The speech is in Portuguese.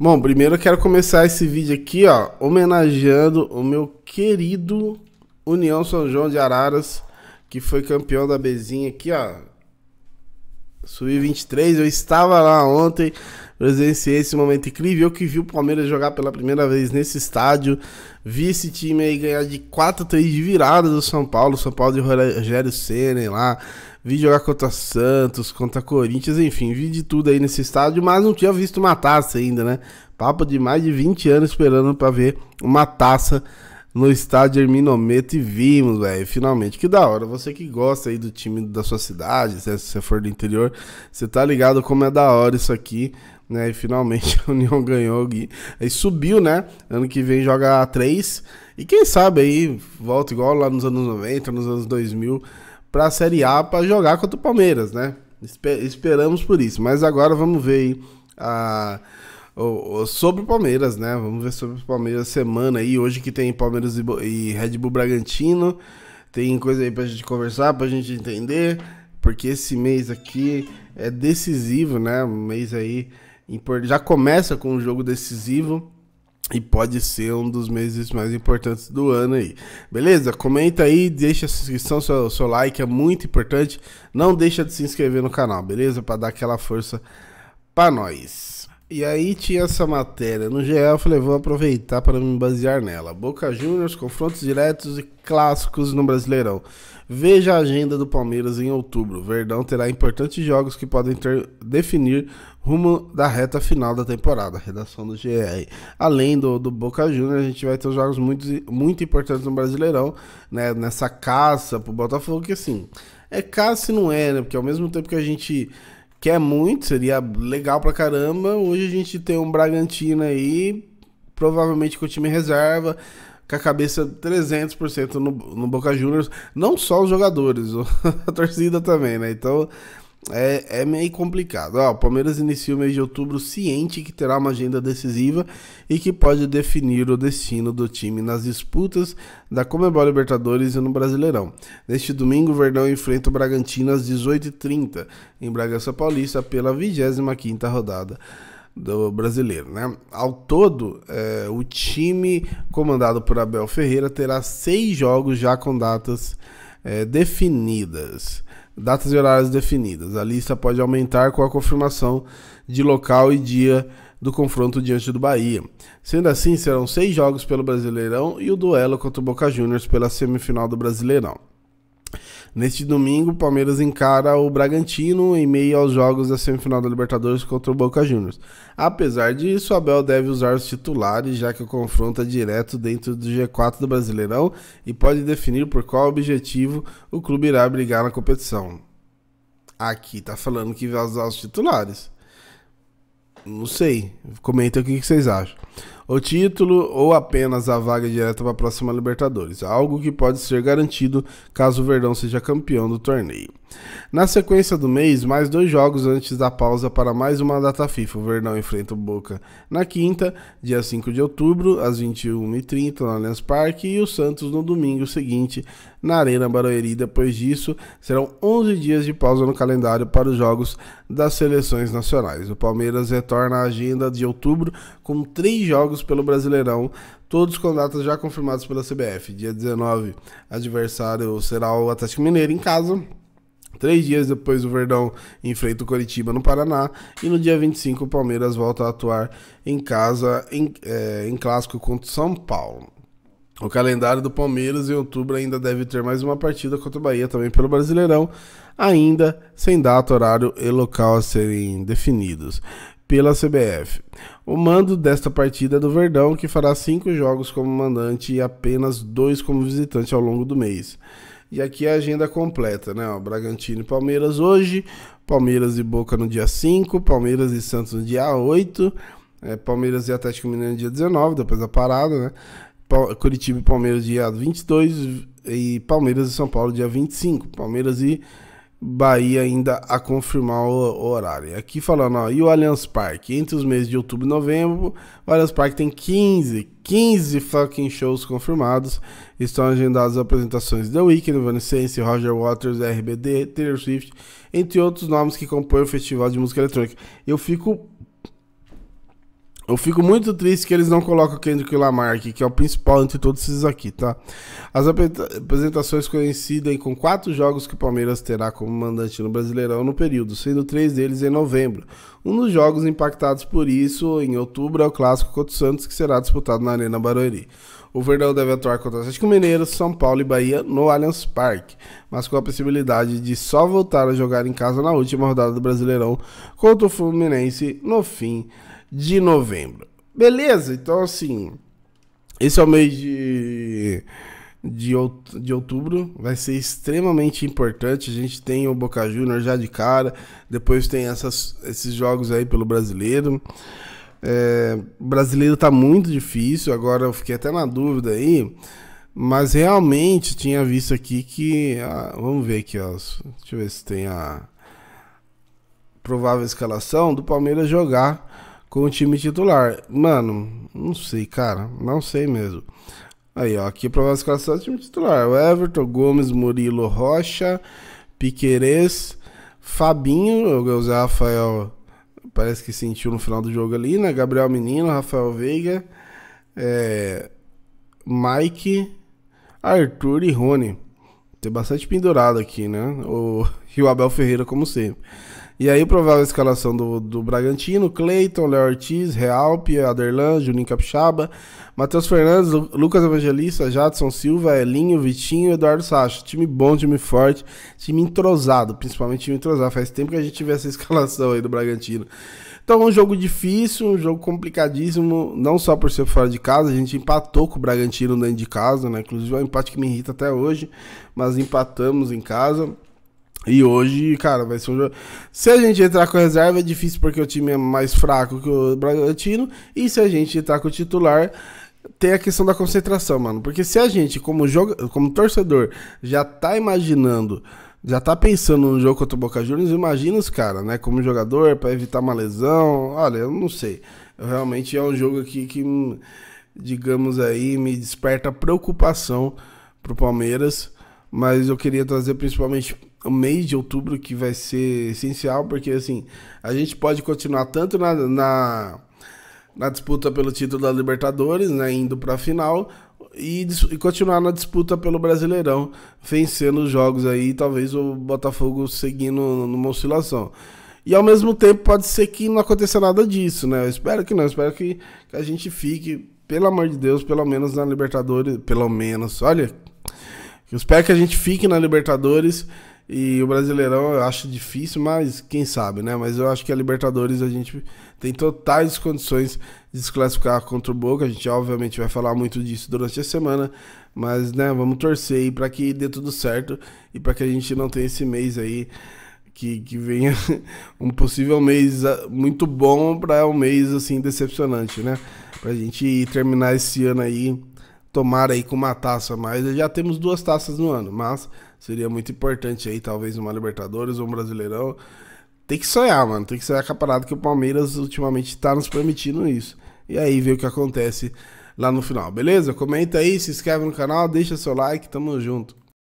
Bom, primeiro eu quero começar esse vídeo aqui, ó, homenageando o meu querido União São João de Araras, que foi campeão da Bezinha aqui, ó. Subi 23, eu estava lá ontem, presenciei esse momento incrível. Eu que vi o Palmeiras jogar pela primeira vez nesse estádio, vi esse time aí ganhar de 4 a 3 de virada do São Paulo, São Paulo de Rogério Senna lá vi jogar contra Santos, contra Corinthians, enfim, vi de tudo aí nesse estádio, mas não tinha visto uma taça ainda, né? Papo de mais de 20 anos esperando para ver uma taça no estádio Hermino e vimos, velho, finalmente. Que da hora, você que gosta aí do time da sua cidade, se é, você for do interior, você tá ligado como é da hora isso aqui, né? E finalmente a União ganhou aí subiu, né? Ano que vem joga A3 e quem sabe aí volta igual lá nos anos 90, nos anos 2000, para a Série A para jogar contra o Palmeiras, né? Esper esperamos por isso. Mas agora vamos ver a, o sobre o Palmeiras, né? Vamos ver sobre o Palmeiras semana aí. Hoje que tem Palmeiras e, e Red Bull Bragantino. Tem coisa aí para a gente conversar, para a gente entender. Porque esse mês aqui é decisivo, né? Um mês aí já começa com um jogo decisivo e pode ser um dos meses mais importantes do ano aí. Beleza? Comenta aí, deixa a inscrição, seu, seu like é muito importante. Não deixa de se inscrever no canal, beleza? Para dar aquela força para nós. E aí tinha essa matéria. No geral, eu falei, vou aproveitar para me basear nela. Boca Juniors, confrontos diretos e clássicos no Brasileirão. Veja a agenda do Palmeiras em outubro. Verdão terá importantes jogos que podem ter, definir rumo da reta final da temporada. Redação do GR. Além do, do Boca Juniors, a gente vai ter jogos muito, muito importantes no Brasileirão, né? Nessa caça pro Botafogo, que assim, é caça e não é, né? Porque ao mesmo tempo que a gente que é muito, seria legal pra caramba. Hoje a gente tem um Bragantino aí, provavelmente com o time reserva, com a cabeça 300% no, no Boca Juniors. Não só os jogadores, a torcida também, né? Então é, é meio complicado. o Palmeiras inicia o mês de outubro ciente que terá uma agenda decisiva e que pode definir o destino do time nas disputas da Comebol Libertadores e no Brasileirão. Neste domingo, o Verdão enfrenta o Bragantino às 18h30 em Bragança Paulista pela 25ª rodada do brasileiro, né? Ao todo, é, o time comandado por Abel Ferreira terá seis jogos já com datas é, definidas datas e horários definidas. A lista pode aumentar com a confirmação de local e dia do confronto diante do Bahia. Sendo assim, serão seis jogos pelo Brasileirão e o duelo contra o Boca Juniors pela semifinal do Brasileirão. Neste domingo, o Palmeiras encara o Bragantino em meio aos jogos da semifinal da Libertadores contra o Boca Juniors. Apesar disso, Abel deve usar os titulares, já que o confronto é direto dentro do G4 do Brasileirão e pode definir por qual objetivo o clube irá brigar na competição. Aqui tá falando que vai usar os titulares. Não sei. Comenta o que vocês acham o título ou apenas a vaga direta para a próxima Libertadores, algo que pode ser garantido caso o Verdão seja campeão do torneio. Na sequência do mês, mais dois jogos antes da pausa para mais uma data FIFA. O Verdão enfrenta o Boca na quinta, dia 5 de outubro, às 21h30 no Allianz Parque, e o Santos no domingo seguinte, na Arena Barueri. Depois disso, serão 11 dias de pausa no calendário para os jogos das seleções nacionais. O Palmeiras retorna à agenda de outubro com três jogos jogos pelo Brasileirão, todos com datas já confirmadas pela CBF. Dia 19, adversário será o Atlético Mineiro em casa. Três dias depois, o Verdão enfrenta o Coritiba no Paraná. E no dia 25, o Palmeiras volta a atuar em casa em, é, em clássico contra o São Paulo. O calendário do Palmeiras em outubro ainda deve ter mais uma partida contra o Bahia, também pelo Brasileirão, ainda sem data, horário e local a serem definidos pela CBF. O mando desta partida é do Verdão, que fará cinco jogos como mandante e apenas dois como visitante ao longo do mês. E aqui é a agenda completa, né? O Bragantino e Palmeiras hoje, Palmeiras e Boca no dia 5, Palmeiras e Santos no dia 8, é, Palmeiras e Atlético Mineiro no dia 19, depois da parada, né? Curitiba e Palmeiras dia 22 e Palmeiras e São Paulo dia 25, Palmeiras e Bahia ainda a confirmar o horário. Aqui falando, ó, e o Allianz Parque? Entre os meses de outubro e novembro, o Allianz Parque tem 15, 15 fucking shows confirmados. Estão agendadas apresentações The Weeknd, Evanescence, Roger Waters, RBD, Taylor Swift, entre outros nomes que compõem o Festival de Música Eletrônica. Eu fico eu fico muito triste que eles não colocam o Kendrick Lamar aqui, que é o principal entre todos esses aqui, tá? As apresentações coincidem com quatro jogos que o Palmeiras terá como mandante no Brasileirão no período, sendo três deles em novembro. Um dos jogos impactados por isso em outubro é o clássico contra o Santos, que será disputado na Arena Barueri. O Verdão deve atuar contra Atlético Mineiro, São Paulo e Bahia no Allianz Parque, mas com a possibilidade de só voltar a jogar em casa na última rodada do Brasileirão contra o Fluminense no fim de novembro. Beleza? Então, assim, esse é o mês de, de, out, de outubro, vai ser extremamente importante. A gente tem o Boca Juniors já de cara, depois tem essas, esses jogos aí pelo brasileiro. É, brasileiro tá muito difícil, agora eu fiquei até na dúvida aí, mas realmente tinha visto aqui que. Ah, vamos ver aqui, ó. Deixa eu ver se tem a provável escalação do Palmeiras jogar com o time titular. Mano, não sei, cara. Não sei mesmo. Aí, ó, aqui provável escalação do é time titular. O Everton, Gomes, Murilo, Rocha, Piquerez, Fabinho, o Zé Rafael parece que sentiu no final do jogo ali, né? Gabriel Menino, Rafael Veiga, é, Mike, Arthur e Rony. Tem bastante pendurado aqui, né? O, e o Abel Ferreira, como sempre. E aí, provável escalação do, do Bragantino: Cleiton, Léo Ortiz, Realpe, Aderlan, Juninho Capixaba, Matheus Fernandes, Lucas Evangelista, Jadson Silva, Elinho, Vitinho e Eduardo Sacha. Time bom, time forte, time entrosado, principalmente time entrosado. Faz tempo que a gente vê essa escalação aí do Bragantino. Então, um jogo difícil, um jogo complicadíssimo, não só por ser fora de casa, a gente empatou com o Bragantino dentro de casa, né? Inclusive é um empate que me irrita até hoje, mas empatamos em casa. E hoje, cara, vai ser um jogo. Se a gente entrar com a reserva, é difícil porque o time é mais fraco que o Bragantino. E se a gente entrar com o titular, tem a questão da concentração, mano. Porque se a gente, como, joga... como torcedor, já tá imaginando, já tá pensando no jogo contra o Boca Juniors, imagina os caras, né? Como jogador, para evitar uma lesão. Olha, eu não sei. Realmente é um jogo aqui que, hum, digamos aí, me desperta preocupação pro Palmeiras mas eu queria trazer principalmente o mês de outubro, que vai ser essencial, porque assim, a gente pode continuar tanto na, na, na disputa pelo título da Libertadores, né, indo para a final, e, e, continuar na disputa pelo Brasileirão, vencendo os jogos aí, talvez o Botafogo seguindo numa oscilação. E ao mesmo tempo pode ser que não aconteça nada disso, né? Eu espero que não, espero que, que a gente fique, pelo amor de Deus, pelo menos na Libertadores, pelo menos, olha, eu espero que a gente fique na Libertadores e o Brasileirão eu acho difícil, mas quem sabe, né? Mas eu acho que a Libertadores a gente tem totais condições de se classificar contra o Boca. A gente obviamente vai falar muito disso durante a semana, mas né, vamos torcer aí para que dê tudo certo e para que a gente não tenha esse mês aí que, que venha um possível mês ah, muito bom para um mês assim decepcionante, né? Pra gente terminar esse ano aí tomar aí com uma taça a mais. Já temos duas taças no ano, mas seria muito importante aí, talvez uma Libertadores ou um Brasileirão. Tem que sonhar, mano. Tem que sonhar com a parada que o Palmeiras ultimamente está nos permitindo isso. E aí ver o que acontece lá no final, beleza? Comenta aí, se inscreve no canal, deixa seu like, tamo junto.